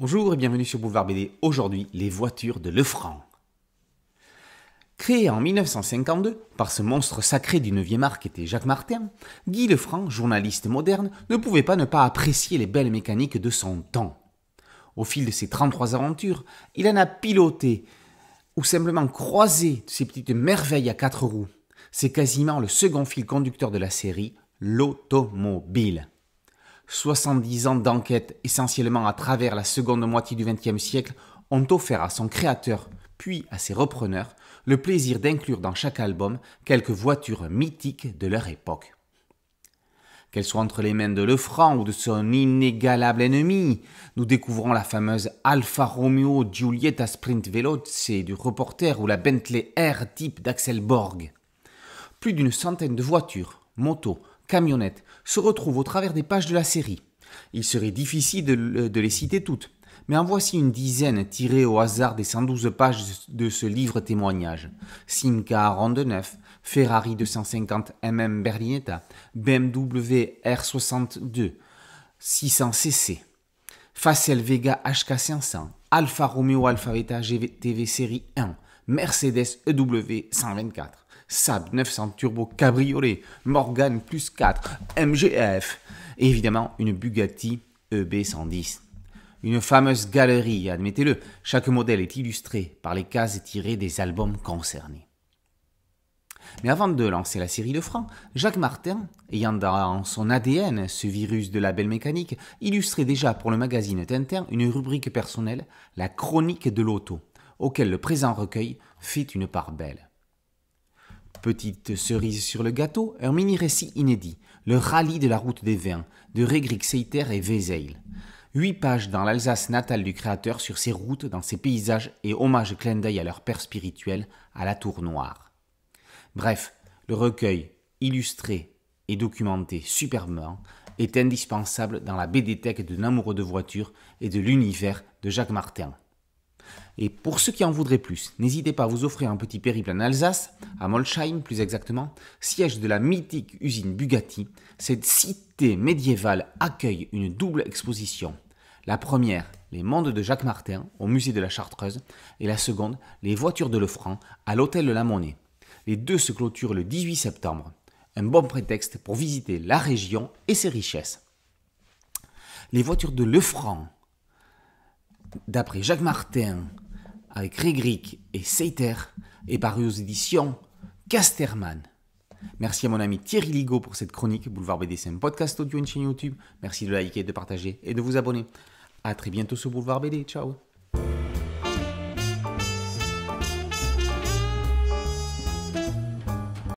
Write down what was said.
Bonjour et bienvenue sur Boulevard BD. Aujourd'hui, les voitures de Lefranc. Créé en 1952 par ce monstre sacré du 9e art était Jacques Martin, Guy Lefranc, journaliste moderne, ne pouvait pas ne pas apprécier les belles mécaniques de son temps. Au fil de ses 33 aventures, il en a piloté ou simplement croisé ces petites merveilles à quatre roues. C'est quasiment le second fil conducteur de la série, l'automobile. 70 ans d'enquête, essentiellement à travers la seconde moitié du XXe siècle, ont offert à son créateur, puis à ses repreneurs, le plaisir d'inclure dans chaque album quelques voitures mythiques de leur époque. Qu'elles soient entre les mains de Lefranc ou de son inégalable ennemi, nous découvrons la fameuse Alfa Romeo Giulietta Sprint Veloce du reporter ou la Bentley R type d'Axel Borg. Plus d'une centaine de voitures, motos, camionnettes se retrouvent au travers des pages de la série. Il serait difficile de, les citer toutes, mais en voici une dizaine tirées au hasard des 112 pages de ce livre témoignage. Simca 9, Ferrari 250 mm Berlinetta, BMW R62, 600cc, Facel Vega HK500, Alfa Romeo Alfa Beta GTV série 1, Mercedes EW 124. Sab 900 Turbo Cabriolet, Morgan plus 4, MGF, et évidemment une Bugatti EB110. Une fameuse galerie, admettez-le, chaque modèle est illustré par les cases tirées des albums concernés. Mais avant de lancer la série de francs, Jacques Martin, ayant dans son ADN ce virus de la belle mécanique, illustrait déjà pour le magazine Tintin une rubrique personnelle, la chronique de l'auto, auquel le présent recueil fait une part belle. Petite cerise sur le gâteau, un mini-récit inédit, le rallye de la route des vins, de Régric Seiter et Vézeil. Huit pages dans l'Alsace natale du créateur sur ses routes, dans ses paysages et hommage clin d'œil à leur père spirituel, à la Tour Noire. Bref, le recueil, illustré et documenté superbement, est indispensable dans la BD de Namoureux de voitures et de l'univers de Jacques Martin. Et pour ceux qui en voudraient plus, n'hésitez pas à vous offrir un petit périple en Alsace, à Molsheim plus exactement, siège de la mythique usine Bugatti. Cette cité médiévale accueille une double exposition. La première, les mondes de Jacques Martin au musée de la Chartreuse, et la seconde, les voitures de Lefranc à l'hôtel de la Monnaie. Les deux se clôturent le 18 septembre. Un bon prétexte pour visiter la région et ses richesses. Les voitures de Lefranc d'après Jacques Martin, avec Régric et Seiter, est paru aux éditions Casterman. Merci à mon ami Thierry Ligo pour cette chronique. Boulevard BD, c'est un podcast audio, une chaîne YouTube. Merci de liker, de partager et de vous abonner. A très bientôt sur Boulevard BD. Ciao